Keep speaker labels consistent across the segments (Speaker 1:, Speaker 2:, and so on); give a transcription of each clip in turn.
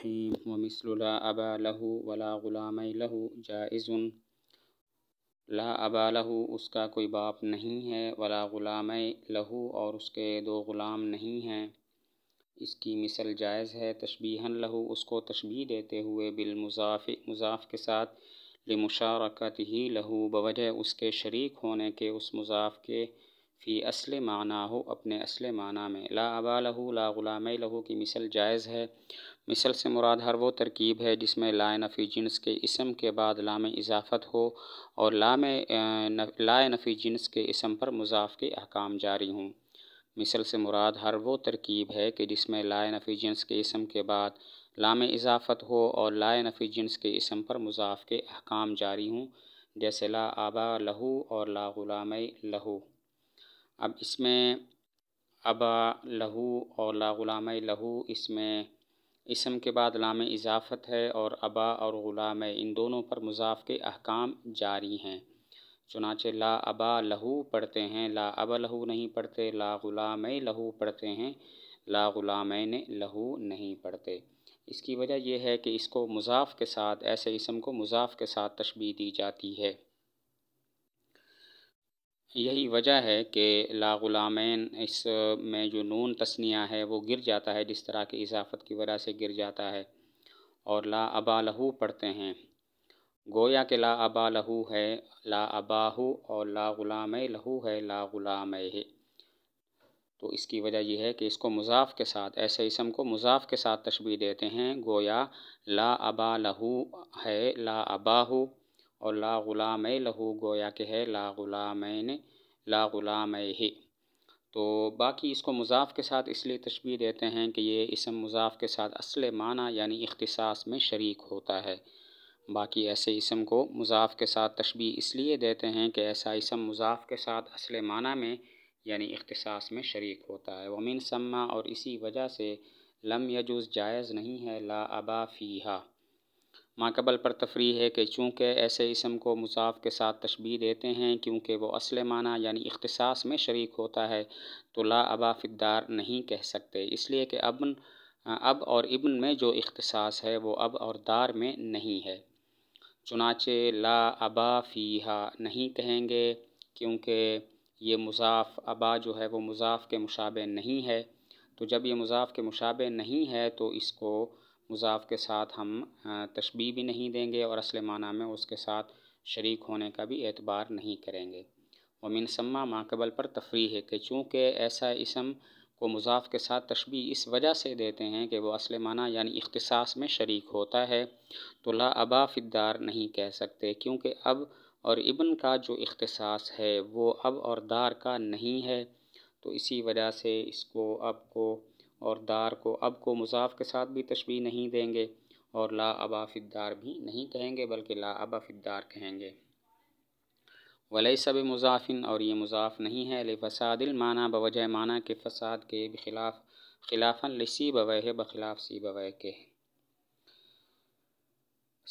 Speaker 1: الرحيم ومثل لا أبا له वला ग़ुलाम लहू जायज़ ला अबा लहू उसका कोई बाप नहीं है वला ग़ुलाम लहू और उसके दो ग़ुलाम नहीं हैं इसकी मिसल जायज़ है तशबीहन लहू उसको तशबी देते हुए बिलमुज़ाफ़ मुज़ाफ़ के साथ लमुशारकत ही लहू बवजह उसके शरीक होने के उस मुज़ाफ़ के फ़ी असल माना हो अपने असल माना में ला अबा लहू ला ग़ुलाम लहू की मिसल जायज़ है मिसल से मुराद हर वो तरकीब है जिसमें ला नफ़ी जिन्स के इसम के बाद लाम इजाफ़त हो और लाम ला नफ़ी जिन्स के इसम पर मुजाफ़ के अहकाम जारी हों मिसल से मुराद हर वो तरकीब है कि जिसमें ला नफ़ी जिन्स के इसम के बाद लाम इजाफ़त हो और ला नफ़ी जिनस के इसम पर मुजाफ़ के अहकाम जारी हों जैसे ला आबा लहू और ला ग़ुलाम लहू अब इसमें अबा लहू और ला गुलाम लहू इसमें इसम के बाद लाम इजाफ़त है और अबा और ग़ुलाम इन दोनों पर मुजाफ़ के अहकाम जारी हैं चुनाचे ला अबा लहू पढ़ते हैं ला अबा लहू नहीं पढ़ते ला ग़ुलाम लहू पढ़ते हैं ला ग़ुलाम लहू नहीं पढ़ते इसकी वजह यह है कि इसको मुजाफ़ के साथ ऐसे इसम को मुजाफ़ के साथ तशबी दी जाती है यही वजह है कि ला ग़ुलामैन इस में जो नून तस्निया है वो गिर जाता है जिस तरह की इजाफ़त की वजह से गिर जाता है और ला अबा लहू पढ़ते हैं गोया के ला अबा लहू है ला अबाहू और ला ग़ुलाम लहू है ला ग़ुलाम तो इसकी वजह यह है कि इसको मुजाफ़ के साथ ऐसे इसम को मुजाफ़ के साथ तशबी देते हैं गोया ला अबा लहू है ला अबाहू और ला ग़ुलाम लहू गोया के है ला ग़ुलाम ला ग़ुलाम ही तो बाकी इसको मुजाफ़ के साथ इसलिए तशबी देते हैं कि ये इसम मुजाफ़ के साथ असल माना यानी इख्तिसास में शरीक होता है बाकी ऐसे इसम को मुजाफ़ के साथ तशबी इसलिए देते हैं कि ऐसा इसम मुजाफ़ के साथ असल माना में यानी इख्तिसास में शरीक होता है वमिन सम्मा और इसी वजह से लम यजूज़ जायज़ नहीं है ला अबा फ़ीहा माकबल पर तफरी है कि चूँकि ऐसे इसम को मुसाफ के साथ तशबी देते हैं क्योंकि वो असल माना यानी अख्तसास में शर्क होता है तो ला अबाफिदार नहीं कह सकते इसलिए कि अबन अब और इबन में जो अख्तसास है वो अब और दार में नहीं है चुनाचे ला अबा फ़ीहा नहीं कहेंगे क्योंकि ये मुजाफ अबा जो है वो मुजाफ के मुशाबे नहीं है तो जब ये मुजाफ के मुशाबे नहीं है तो इसको मुजाफ़ के साथ हम तशबी भी नहीं देंगे और असल माना में उसके साथ शरीक होने का भी एतबार नहीं करेंगे वमिन सम्मा माकबल पर तफरी है कि चूँकि ऐसा इसम को मुजाफ़ के साथ तशबी इस वजह से देते हैं कि वह असल माना यानी अख्तसास में शरीक होता है तो ला अबा फिदार नहीं कह सकते क्योंकि अब और इबन का जो अख्तसास है वो अब और दार का नहीं है तो इसी वजह से इसको अब को और दार को अब को मुसाफ़ के साथ भी तशबी नहीं देंगे और ला अबा भी नहीं कहेंगे बल्कि ला अबा कहेंगे वलई सब मुजाफिन और ये मुजाफ नहीं है ले फसादिल माना बवजह माना के फसाद के खिलाफ खिलाफन लसी बवह बखिलाफ सी बवह के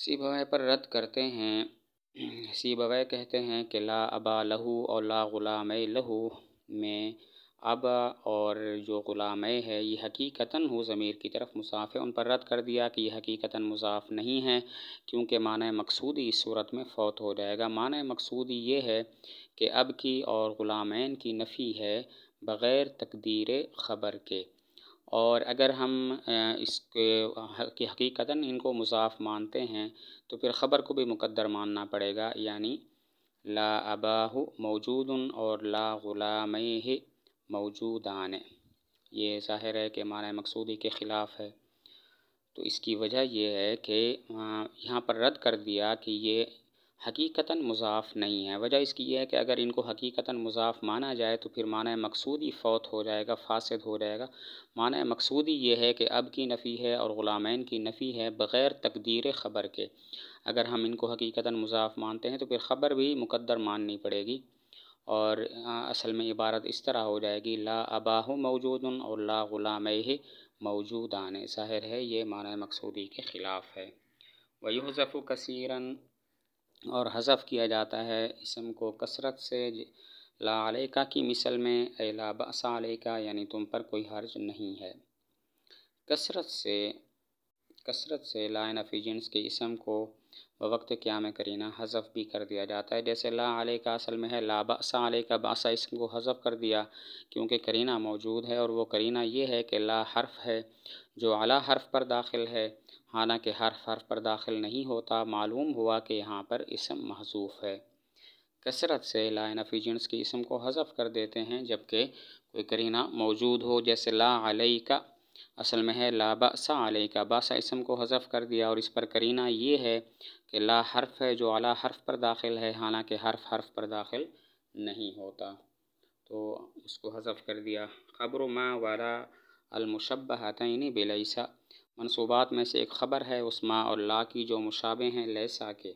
Speaker 1: सी बवह पर रद्द करते हैं सी बवह कहते हैं कि ला अबा लहू और ला गुलाम लहू में अब और जो ग़ुलाम है ये हकीकता हो ज़मीर की तरफ मुसाफ़ है उन पर रद्द कर दिया कि ये हकीकता मुसाफ़ नहीं है क्योंकि मान मकसूदी इस सूरत में फ़ौत हो जाएगा मान मकसूदी ये है कि अब की और ग़ुलाम की नफ़ी है बग़ैर तकदीर ख़बर के और अगर हम इसके हकीकता इनको मुसाफ़ मानते हैं तो फिर ख़बर को भी मुक़दर मानना पड़ेगा यानी ला अबाह मौजूद और ला ग़ुलाम मौजूदान ये ज़ाहिर है कि माना मकसूदी के ख़िलाफ़ है तो इसकी वजह यह है कि यहाँ पर रद्द कर दिया कि ये हकीकता मुजाफ नहीं है वजह इसकी यह है कि अगर इनको हकीकता मुजाफ माना जाए तो फिर माना मकसूदी फ़ौत हो जाएगा फासद हो जाएगा माना मकसूदी ये है कि अब की नफ़ी है और ग़ुलामैन की नफ़ी है बग़ैर तकदीर ख़बर के अगर हम इनको हकीकता मुजाफ मानते हैं तो फिर ख़बर भी मुकदर माननी पड़ेगी और असल में इबारत इस तरह हो जाएगी ला अबाह मौजूद और ला ग़ुलाम मौजूदान ज़ाहिर है ये माना मकसूदी के ख़िलाफ़ है वयूज़फ़ कसरा और हज़फ़ किया जाता है इसम को कसरत से ला आलेका की मिसल में अला बसा यानी तुम पर कोई हर्ज नहीं है कसरत से कसरत से लाइन ऑफ एजेंट्स के इसम को व वक्त में करीना हज़फ़ भी कर दिया जाता है जैसे ला आल का असल में है ला बासा आले का बासा इसको हज़फ़ कर दिया क्योंकि करीना मौजूद है और वह करीना यह है कि ला हर्फ है जो आला हर्फ पर दाखिल है हालांकि हर्फ हर्फ पर दाखिल नहीं होता मालूम हुआ कि यहाँ पर इसम महजूफ़ है कसरत से ला नफ़ी जिन्स की इसम को हज़फ़ कर देते हैं जबकि कोई करीना मौजूद हो जैसे ला आलई का असल में है ला बासा आलई का बासा इसम को हज़फ कर दिया और इस पर करीना ये है कि ला हर्फ है जो आला हर्फ पर दाखिल है हालांकि हर्फ हर्फ पर दाखिल नहीं होता तो उसको हज़फ कर दिया खबर माँ वाला अलमुशब हतनी बेलसा मनसूबात में से एक ख़बर है उस माँ और ला की जो मुशाबे हैं लैसा के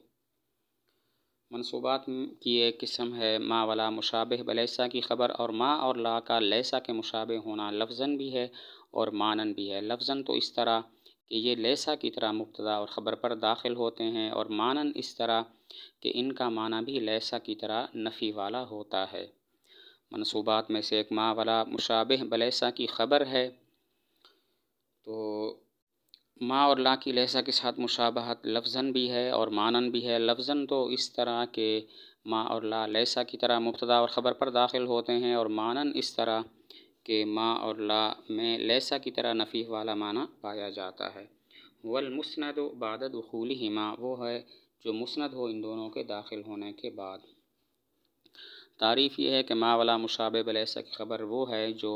Speaker 1: मनसूबात की एक किस्म है माँ वाला मुशाबह बलैसा की ख़बर और माँ और ला का लैसा के मुशाबे होना लफज़न भी है और मानन भी है लफज़न तो इस तरह कि ये लैसा की तरह मुबतदा और ख़बर पर दाखिल होते हैं और मानन इस तरह कि इनका माना भी लैसा की तरह नफ़ी वाला होता है मनसूबात में से एक माँ वाला मुशाबह बलैसा की ख़बर है तो माँ और ला की लहसा के साथ मुशाबहत लफजन भी है और मानन भी है लफजन तो इस तरह के माँ और ला लहसा की तरह मुबतदा और ख़बर पर दाखिल होते हैं और मानन इस तरह के माँ और ला में लहसा की तरह नफ़ी वाला माना पाया जाता है वलमुसनद मुस्ंद बाद ही माँ वो है जो मुस्ंद हो इन दोनों के दाखिल होने के बाद तारीफ़ ये है कि माँ वाला मुशाब बलैसा की ख़बर वो है जो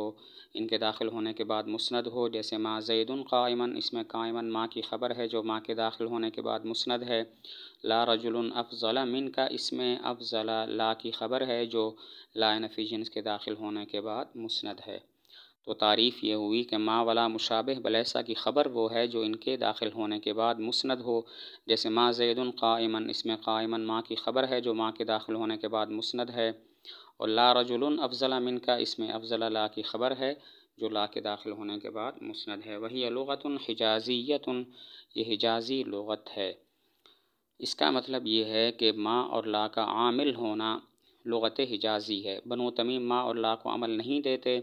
Speaker 1: इनके दाखिल होने के बाद मुस्ंद हो जैसे माँ जैदन कायमन इसमें कायमन माँ की ख़बर है जो माँ के दाखिल होने के बाद मुस्ंद है ला रजुल अफ़ला मिन का इसमें अफ़ला ला की ख़बर है जो ला नफ़ी जिन्स के दाखिल होने के बाद मुस्ंद है तो तारीफ़ ये हुई कि माँ वाला मुशाब बलैसा की ख़बर वो है जो इनके दाखिल होने के बाद मुस्ंद हो जैसे माँ जैदन कायमन इसमें कायमन माँ की ख़बर है जो माँ के दाखिल होने के बाद मुस्ंद है और ला रजुल अफजला मिन का इसमें अफजला ला की खबर है जो ला के दाखिल होने के बाद मुस्ंद है वही लगतन हिजाजीयत ये हिजाजी लगत है इसका मतलब ये है कि माँ और ला का आमिल होना लगत हिजाजी है बनो तमीम माँ और ला को अमल नहीं देते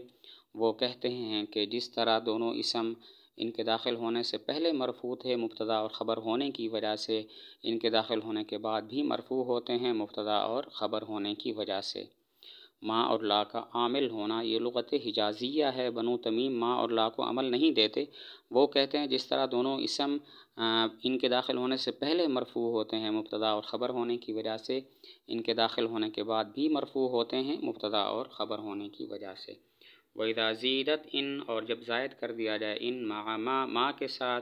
Speaker 1: वो कहते हैं कि जिस तरह दोनों इसम इनके दाखिल होने से पहले मरफू थे मुबतदा और ख़बर होने की वजह से इनके दाखिल होने के बाद भी मरफू होते हैं मुबतदा और ख़बर होने की वजह से माँ और ला का आमिल होना ये लगत हिजाजिया है बनो तमीम माँ और ला को अमल नहीं देते वो कहते हैं जिस तरह दोनों इसम इनके दाखिल होने से पहले मरफू होते हैं मुबतदा और ख़बर होने की वजह से इनके दाखिल होने के बाद भी मरफू होते हैं मुबतदा और ख़बर होने की वजह से वहीदाजीदत इन और जब जायद कर दिया जाए इन माँ माँ के साथ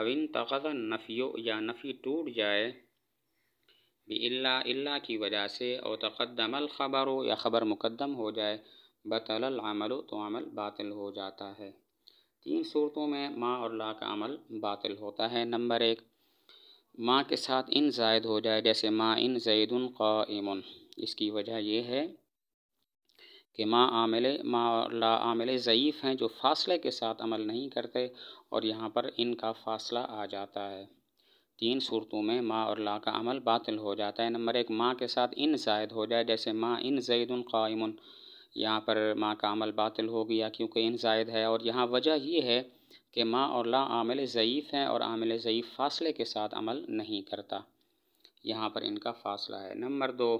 Speaker 1: अविन तगज़ नफ़ियो या नफ़ी टूट जाए बिल्ला इल्ला की वजह से और तकदमल ख़बर हो या ख़बर मुकदम हो जाए बतल अमल तो अमल बातिल हो जाता है तीन सूरतों में माँ और ला का अमल बातिल होता है नंबर एक माँ के साथ इन जायद हो जाए जैसे माँ इन जैदन क़ाइमन इसकी वजह यह है कि माँ आमिल माँ और ला आमिल ज़यीफ़ हैं जो फ़ासले के साथ अमल नहीं करते और यहाँ पर इनका फ़ासला आ जाता है तीन सूरतों में माँ और ला का अमल बातिल हो जाता है नंबर एक माँ के साथ इन जायद हो जाए जैसे माँ इन जैदन क़ायमन यहाँ पर माँ का अमल बातिल हो गया क्योंकि इन जायद है और यहाँ वजह ये है कि माँ और ला आमिल ज़यीफ़ हैं और आमिल ज़यीफ़ फासले के साथ अमल नहीं करता यहाँ पर इनका फासला है नंबर दो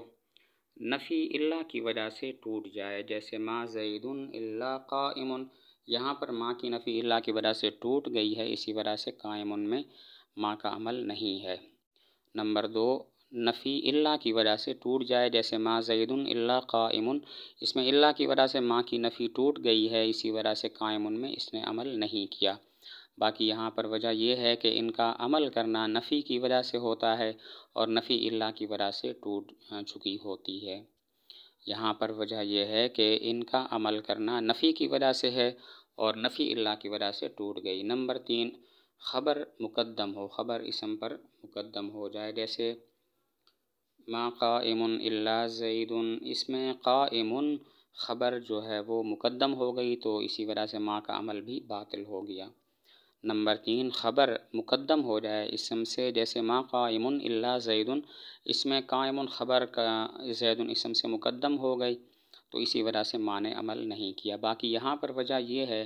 Speaker 1: नफ़ी अल्लाह की वजह से टूट जाए जैसे माँ जैदन अल्लाह कायमन यहाँ पर माँ की नफ़ी अल्लाह की वजह से टूट गई है इसी वजह से कायम में माँ का अमल नहीं है नंबर दो नफ़ी अल्लाह की वजह से टूट जाए जैसे माँ जैदन अल्लाह कायमन इसमें अल्लाह की वजह से माँ की नफ़ी टूट गई है इसी वजह से कायमन में इसने अमल नहीं किया बाकी यहाँ पर वजह यह है कि इनका अमल करना नफ़ी की वजह से होता है और नफ़ी अल्लाह की वजह से टूट चुकी होती है यहाँ पर वजह यह है कि इनका अमल करना नफ़ी की वजह से है और नफ़ी अल्लाह की वजह से टूट गई नंबर तीन ख़बर मुकदम हो ख़बर इसम पर मुकदम हो जाए जैसे माँ का इमन इसमें का ख़बर जो है वो मुकदम हो गई तो इसी वजह से माँ का अमल भी बातिल हो गया नंबर तीन ख़बर मुकदम हो जाए इसम से जैसे माँ कायमन जैदुन जैदन इसमें कायमन ख़बर का जैदुन इसम से मुकदम हो गई तो इसी वजह से माँ ने अमल नहीं किया बाकी यहाँ पर वजह यह है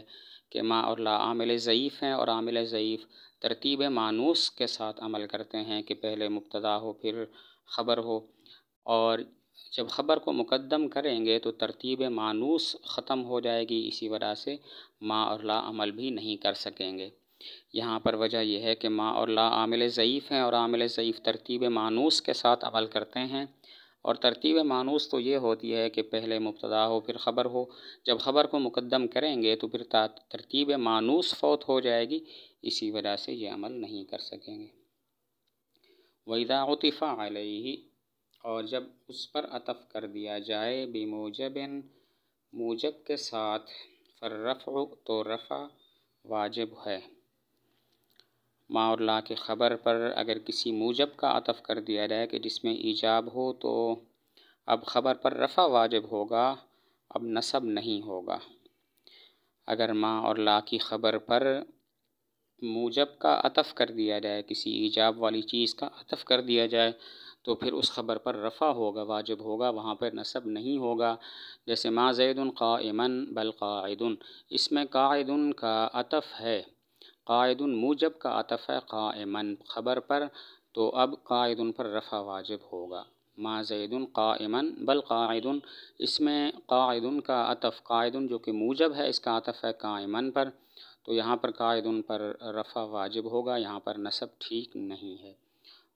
Speaker 1: कि माँ और ला आमिल ज़यीफ़ हैं और आमिल ज़यीफ़ तरतीब मानूस के साथ अमल करते हैं कि पहले मुबतदा हो फिर ख़बर हो और जब ख़बर को मुकदम करेंगे तो तरतीब मानूस ख़त्म हो जाएगी इसी वजह से माँ और ला अमल भी नहीं कर सकेंगे यहाँ पर वजह यह है कि माँ और ला आमिल ज़यीफ़ हैं और आमिल ज़यीफ़ तरतीब मानूस के साथ अमल करते हैं और तरतीब मानूस तो ये होती है कि पहले मुबतदा हो फिर ख़बर हो जब ख़बर को मुकदम करेंगे तो फिर तरतीब मानूस फौत हो जाएगी इसी वजह से ये अमल नहीं कर सकेंगे वैदातफ़ा अलही और जब उस पर अतफ़ कर दिया जाए बेमोजबिन मूजब के साथ फर्रफ़ तो रफ़ा वाजिब है माँ और ला की ख़बर पर अगर किसी मूजब का अतफ़ कर दिया जाए कि जिसमें ईजाब हो तो अब ख़बर पर रफ़ा वाजिब होगा अब नसब नहीं होगा अगर माँ और ला की ख़बर पर मूजब का अतफ़ कर दिया जाए किसी ईजाब वाली चीज़ का अतफ़ कर दिया जाए तो फिर उस ख़बर पर रफ़ा होगा वाजिब होगा वहाँ पर नसब नहीं होगा जैसे माँ जैदन कामन बल का इसमें कायदन का अतफ़ है कायद मूजब का आतफ़ है कायमन खबर पर तो अब कायद पर रफ़ा वाजिब होगा माँ जैदन कायमन बल कायद इसमें कायद का अतफ़ कायद जो कि मूजब है इसका आतफ है का कायमन पर तो यहाँ पर कायद पर रफ़ा वाजिब होगा यहाँ पर नसब ठीक नहीं है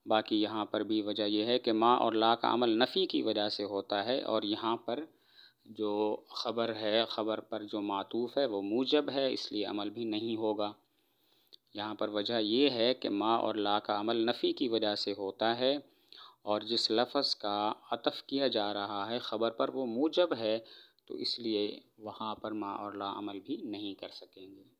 Speaker 1: बाकी यहाँ पर भी वजह यह है कि माँ और ला का अमल नफ़ी की वजह से होता है और यहाँ पर जो ख़बर है ख़बर पर जो मातूफ़ है वो मूजब है इसलिए अमल भी नहीं होगा यहाँ पर वजह यह है कि माँ और ला का अमल नफ़ी की वजह से होता है और जिस लफ्ज़ का अतफ़ किया जा रहा है ख़बर पर वो मूजब है तो इसलिए वहाँ पर माँ और ला अमल भी नहीं कर सकेंगे